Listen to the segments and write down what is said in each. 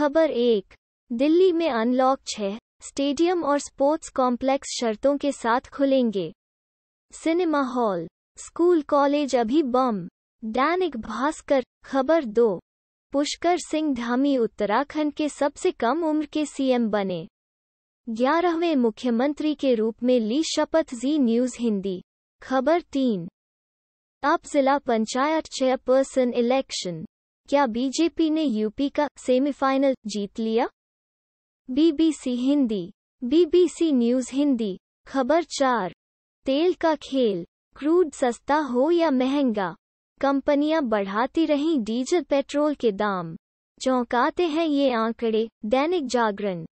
खबर एक दिल्ली में अनलॉक छह स्टेडियम और स्पोर्ट्स कॉम्प्लेक्स शर्तों के साथ खुलेंगे सिनेमा हॉल स्कूल कॉलेज अभी बम दैनिक भास्कर खबर दो पुष्कर सिंह धामी उत्तराखंड के सबसे कम उम्र के सीएम बने ग्यारहवें मुख्यमंत्री के रूप में ली शपथ जी न्यूज हिंदी खबर तीन अब जिला पंचायत चेयरपर्सन इलेक्शन क्या बीजेपी ने यूपी का सेमीफाइनल जीत लिया BBC Hindi BBC news Hindi खबर चार तेल का खेल क्रूड सस्ता हो या महंगा कंपनियां बढ़ाती रहीं डीजल पेट्रोल के दाम चौंकाते हैं ये आंकड़े दैनिक जागरण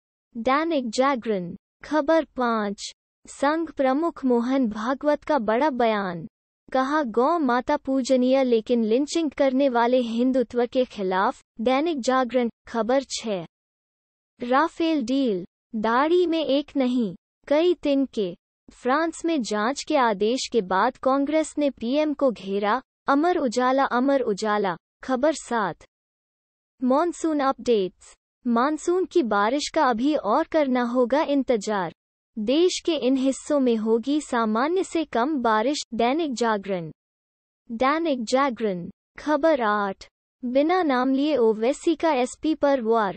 दैनिक जागरण खबर पाँच संघ प्रमुख मोहन भागवत का बड़ा बयान कहा गौ माता पूजनीय लेकिन लिंचिंग करने वाले हिंदुत्व के खिलाफ दैनिक जागरण खबर छः राफेल डील दाढ़ी में एक नहीं कई दिन के फ्रांस में जांच के आदेश के बाद कांग्रेस ने पीएम को घेरा अमर उजाला अमर उजाला खबर सात मॉनसून अपडेट्स मानसून की बारिश का अभी और करना होगा इंतजार देश के इन हिस्सों में होगी सामान्य से कम बारिश दैनिक जागरण दैनिक जागरण खबर आठ बिना नाम लिए ओवैसी का एसपी पर वार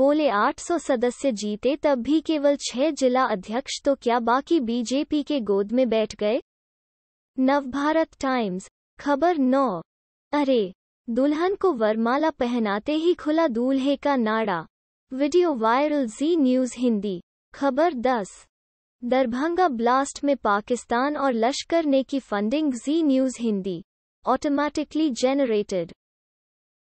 बोले 800 सदस्य जीते तब भी केवल छह जिला अध्यक्ष तो क्या बाकी बीजेपी के गोद में बैठ गए नवभारत टाइम्स खबर नौ अरे दुल्हन को वरमाला पहनाते ही खुला दूल्हे का नाड़ा video viral Zee news Hindi खबर दस दरभंगा ब्लास्ट में पाकिस्तान और लश्कर ने की funding Zee news Hindi automatically generated